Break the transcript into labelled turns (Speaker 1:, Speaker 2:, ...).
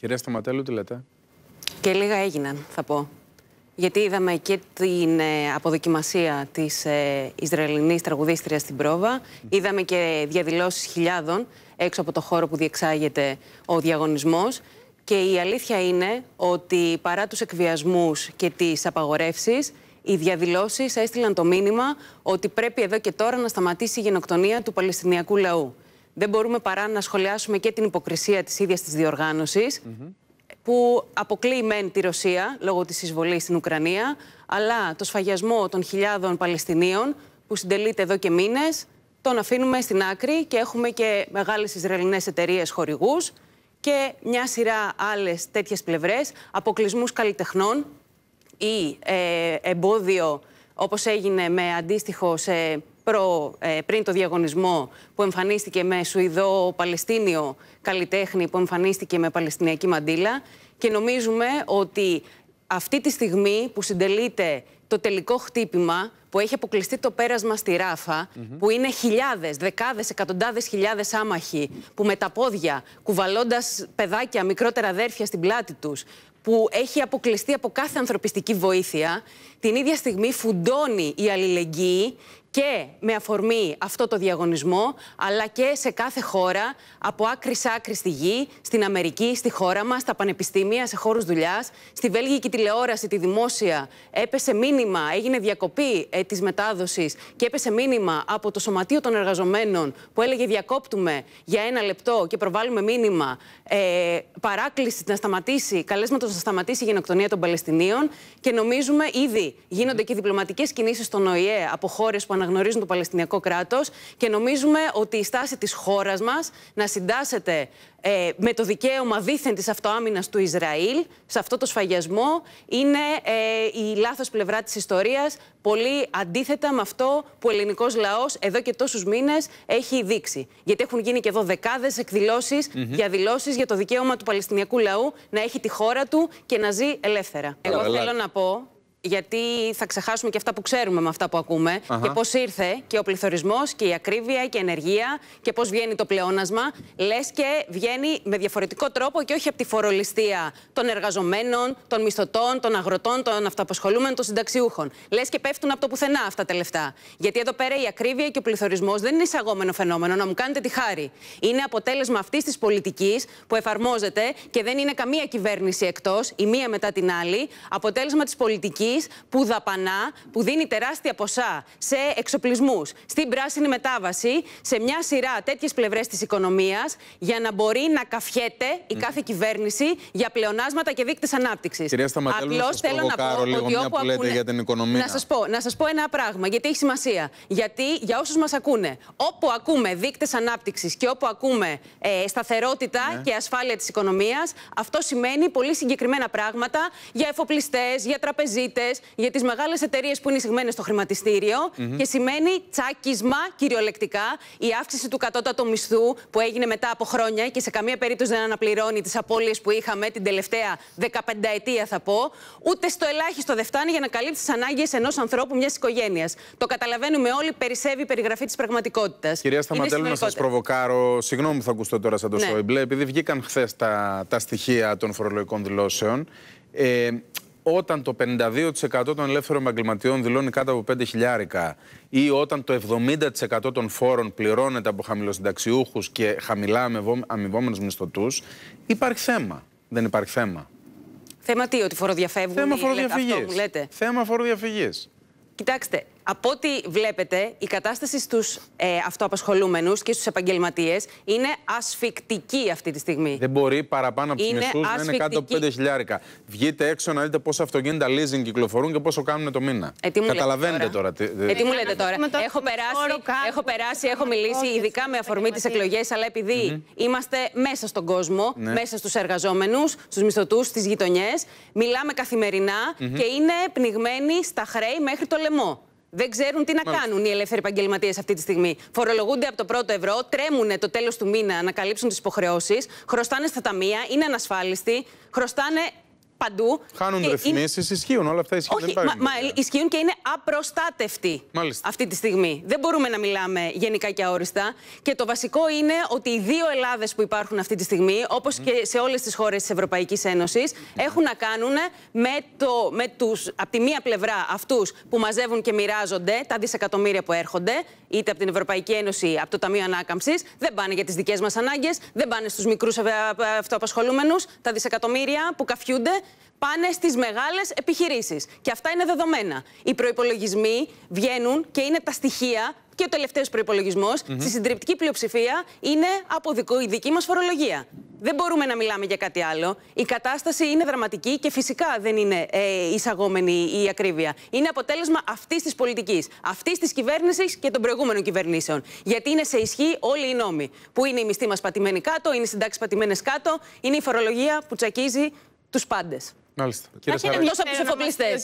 Speaker 1: Κυρία Σταματέλου, τι λέτε. Και λίγα έγιναν, θα πω. Γιατί είδαμε και την ε, αποδοκιμασία της ε, Ισραηλινής τραγουδίστριας στην πρόβα. Είδαμε και διαδηλώσεις χιλιάδων έξω από το χώρο που διεξάγεται ο διαγωνισμός. Και η αλήθεια είναι ότι παρά τους εκβιασμούς και τις απαγορεύσεις, οι διαδηλώσεις έστειλαν το μήνυμα ότι πρέπει εδώ και τώρα να σταματήσει η γενοκτονία του Παλαιστινιακού λαού δεν μπορούμε παρά να σχολιάσουμε και την υποκρισία της ίδιας της διοργάνωσης, που αποκλείει μεν τη Ρωσία λόγω της εισβολής στην Ουκρανία, αλλά το σφαγιασμό των χιλιάδων Παλαιστινίων που συντελείται εδώ και μήνες, τον αφήνουμε στην άκρη και έχουμε και μεγάλες Ισραηλινές εταιρείες χορηγούς και μια σειρά άλλες τέτοιες πλευρές, αποκλεισμούς καλλιτεχνών ή ε, εμπόδιο όπως έγινε με αντίστοιχο σε ε, πριν το διαγωνισμό που εμφανίστηκε με Σουηδό-Παλαιστίνιο καλλιτέχνη που εμφανίστηκε με Παλαιστινιακή μαντήλα και νομίζουμε ότι αυτή τη στιγμή που συντελείται το τελικό χτύπημα που έχει αποκλειστεί το πέρασμα στη Ράφα, που είναι χιλιάδες, δεκάδες, εκατοντάδες χιλιάδες άμαχοι που με τα πόδια, κουβαλώντας παιδάκια, μικρότερα αδέρφια στην πλάτη τους, που έχει αποκλειστεί από κάθε ανθρωπιστική βοήθεια, την ίδια στιγμή φουντώνει η αλληλεγγύη και με αφορμή αυτό το διαγωνισμό, αλλά και σε κάθε χώρα, από άκρη σ' άκρη στη γη, στην Αμερική, στη χώρα μας, στα πανεπιστήμια, σε χώρους δουλειάς. Στη βέλγικη τηλεόραση, τη δημόσια, έπεσε μήνυμα, έγινε διακοπή ε, της μετάδοσης και έπεσε μήνυμα από το Σωματείο των Εργαζομένων που έλεγε Διακόπτουμε για ένα λεπτό και προβάλλουμε μήνυμα ε, παράκληση να σταματήσει, καλέσματος να σταματήσει η γενοκτονία των Παλαιστινίων. Και νομίζουμε ήδη γίνονται και διπλωματικές κινήσεις στον ΟΗΕ από χώρες που αναγνωρίζουν το Παλαιστινιακό κράτος και νομίζουμε ότι η στάση της χώρας μας να συντάσσεται ε, με το δικαίωμα δίθεν της αυτοάμυνας του Ισραήλ σε αυτό το σφαγιασμό είναι ε, η λάθος πλευρά της ιστορίας. Πολύ αντίθετα με αυτό που ο ελληνικός λαός εδώ και τόσους μήνες έχει δείξει. Γιατί έχουν γίνει και εδώ δεκάδες εκδηλώσεις mm για δηλώσεις για το δικαίωμα του Παλαιστινιακού λαού να έχει τη χώρα του και να ζει ελεύθερα. Εγώ θέλω να πω γιατί θα ξεχάσουμε και αυτά που ξέρουμε με αυτά που ακούμε Αχα. και πώς ήρθε και ο πληθωρισμός και η ακρίβεια και η ενεργεία και πώς βγαίνει το πλεόνασμα. Λες και βγαίνει με διαφορετικό τρόπο και όχι από τη φορολιστία των εργαζομένων, των μισθωτών, των αγροτών, των αυτοαποσχολούμενων, των συνταξιούχων. Λες και πέφτουν από το πουθενά αυτά τα λεφτά. Γιατί εδώ πέρα η ακρίβεια και ο πληθωρισμός δεν είναι εισαγόμενο φαινόμενο, να μου κάνετε τη χάρη. Είναι αποτέλεσμα αυτής της πολιτικής που εφαρμόζεται και δεν είναι καμία κυβέρνηση εκτός, η μία μετά την άλλη, αποτέλεσμα της πολιτικής που δαπανά, που δίνει τεράστια ποσά σε εξοπλισμούς, στην πράσινη μετάβαση, σε μια σειρά τέτοιες πλευρές της οικονομίας, για να μπορεί να καφιέται η κάθε κυβέρνηση για πλεονάσματα και δείκτες ανάπτυξης. Κυρία θέλω να πω ότι όπου για την οικονομία. Να σας πω, να σας πω ένα πράγμα, γιατί έχει σημασία. Γιατί για όσους μας ακούνε, όπου ακούμε δείκτες ανάπτυξης και όπου ακούμε ε, σταθερότητα ναι. και ασφάλεια της οικονομίας, αυτό σημαίνει πολύ συγκεκριμένα πράγματα για εφοπλιστές, για τραπεζίτες για τις μεγάλες εταιρείες που είναι εισηγμένες στο χρηματιστηριο και σημαίνει τσάκισμα κυριολεκτικά η αύξηση του κατώτατου μισθού που έγινε μετά από χρόνια και σε καμία περίπτωση δεν αναπληρώνει τις απώλειες που είχαμε την τελευταία 15 ετία, θα πω. Ούτε στο ελάχιστο δεν φτάνει για να καλύψει τις ανάγκες ενός ανθρώπου μιας οικογένειας. Το καταλαβαίνουμε όλοι, περισσεύει η περιγραφή της πραγματικότητας. Κυρία Σταματέλου, να σας προβοκάρω. Συγγνώμη που θα ακουστώ τώρα σαν το ναι. Σόιμπλε, επειδή βγήκαν χθες τα, τα στοιχεία των φορολογικών δηλώσεων. Ε, όταν το 52% των ελεύθερων επαγγελματιών δηλώνει κάτω από 5 χιλιάρικα ή όταν το 70% των φόρων πληρώνεται από χαμηλοσυνταξιούχους και χαμηλά αμοιβόμενους μισθωτούς, υπάρχει θέμα. Δεν υπάρχει θέμα. Θέμα τι, ότι φοροδιαφεύγουν. Θέμα φοροδιαφυγής. Θέμα φοροδιαφυγής. Κοιτάξτε, από ό,τι βλέπετε, η κατάσταση στους ε, αυτοαπασχολούμενους και στους επαγγελματίες είναι ασφικτική αυτή τη στιγμή. Δεν μπορεί παραπάνω από τους μισθούς να είναι κάτω από 5 χιλιάρικα. Βγείτε έξω να δείτε πόσα αυτοκίνητα leasing κυκλοφορούν και πόσο κάνουν το μήνα. Ε, Καταλαβαίνετε τώρα. τώρα. τι λέτε τώρα. Έχω περάσει, έχω, περάσει, έχω μιλήσει ειδικά με αφορμή τις εκλογές, αλλά επειδή είμαστε μέσα στον κόσμο, ναι. μέσα στους εργαζόμενους, στους μισθωτούς στις γειτονιές, μιλάμε καθημερινά και είναι πνιγμένοι στα χρέη μέχρι το λαιμό. Δεν ξέρουν τι να κάνουν οι ελεύθεροι επαγγελματίες αυτή τη στιγμή. Φορολογούνται από το πρώτο ευρώ, τρέμουν το τέλος του μήνα να καλύψουν τις υποχρεώσεις, χρωστάνε στα ταμεία, είναι ανασφάλιστοι, χρωστάνε παντού. Χάνουν ρυθμίσει, είναι... ισχύουν όλα αυτά. Ισχύουν, Όχι, δεν μα, μα, ισχύουν και είναι απροστάτευτοι Μάλιστα. αυτή τη στιγμή. Δεν μπορούμε να μιλάμε γενικά και αόριστα. Και το βασικό είναι ότι οι δύο Ελλάδες που υπάρχουν αυτή τη στιγμή, όπως και σε όλες τις χώρες της Ευρωπαϊκής Ένωσης, έχουν να κάνουν με, το, με τους, από τη μία πλευρά, αυτούς που μαζεύουν και μοιράζονται τα δισεκατομμύρια που έρχονται, είτε από την Ευρωπαϊκή Ένωση, από το Ταμείο Ανάκαμψης, δεν πάνε για τις δικές μας ανάγκες, δεν πάνε στους μικρούς αυτοαπασχολούμενους, τα δισεκατομμύρια που καφιούνται πάνε στις μεγάλες επιχειρήσεις. Και αυτά είναι δεδομένα. Οι προπολογισμοί βγαίνουν και είναι τα στοιχεία και ο τελευταίος προπολογισμό στη συντριπτική πλειοψηφία είναι από η δική μας φορολογία. Δεν μπορούμε να μιλάμε για κάτι άλλο. Η κατάσταση είναι δραματική και φυσικά δεν είναι ε, εισαγόμενη η ακρίβεια. Είναι αποτέλεσμα αυτής της πολιτικής, αυτής της κυβέρνησης και των προηγούμενων κυβερνήσεων. Γιατί είναι σε ισχύ όλοι οι νόμοι. Που είναι η μισθή μας πατημένοι κάτω, είναι οι συντάξεις πατημένες κάτω, είναι η φορολογία που τσακίζει τους πάντες. Μάλιστα. Εκτό από του εφοπλιστέ.